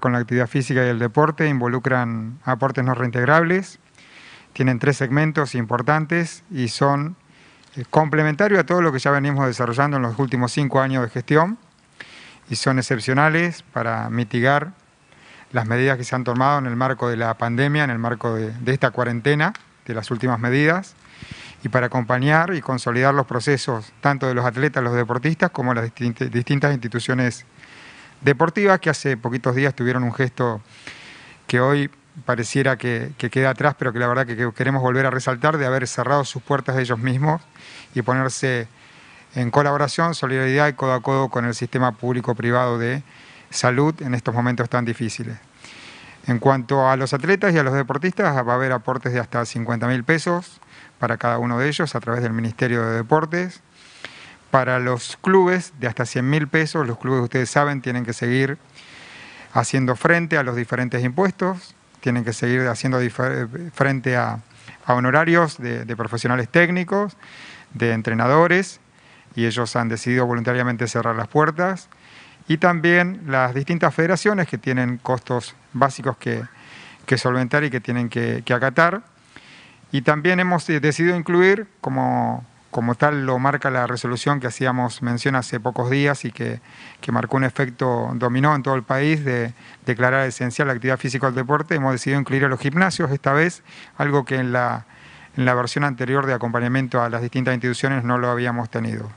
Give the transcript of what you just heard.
con la actividad física y el deporte, involucran aportes no reintegrables, tienen tres segmentos importantes y son eh, complementarios a todo lo que ya venimos desarrollando en los últimos cinco años de gestión y son excepcionales para mitigar las medidas que se han tomado en el marco de la pandemia, en el marco de, de esta cuarentena, de las últimas medidas, y para acompañar y consolidar los procesos tanto de los atletas, los deportistas, como las distintas instituciones deportivas que hace poquitos días tuvieron un gesto que hoy pareciera que, queda atrás, pero que la verdad que, queremos volver a resaltar de haber cerrado sus puertas ellos mismos y ponerse en colaboración, solidaridad y codo a codo con el sistema público-privado de salud en estos momentos tan difíciles. En cuanto a los atletas y a los deportistas, va a haber aportes de hasta 50 mil pesos para cada uno de ellos a través del Ministerio de Deportes para los clubes de hasta 100 mil pesos. Los clubes, ustedes saben, tienen que seguir haciendo frente a los diferentes impuestos, tienen que seguir haciendo eh, frente a, honorarios de, profesionales técnicos, de entrenadores, y ellos han decidido voluntariamente cerrar las puertas. Y también las distintas federaciones que tienen costos básicos que, solventar y que tienen que, que acatar. Y también hemos eh, decidido incluir como como tal lo marca la resolución que hacíamos mención hace pocos días y que, marcó un efecto dominó en todo el país de declarar esencial la actividad física del deporte, hemos decidido incluir a los gimnasios esta vez, algo que en la versión anterior de acompañamiento a las distintas instituciones no lo habíamos tenido.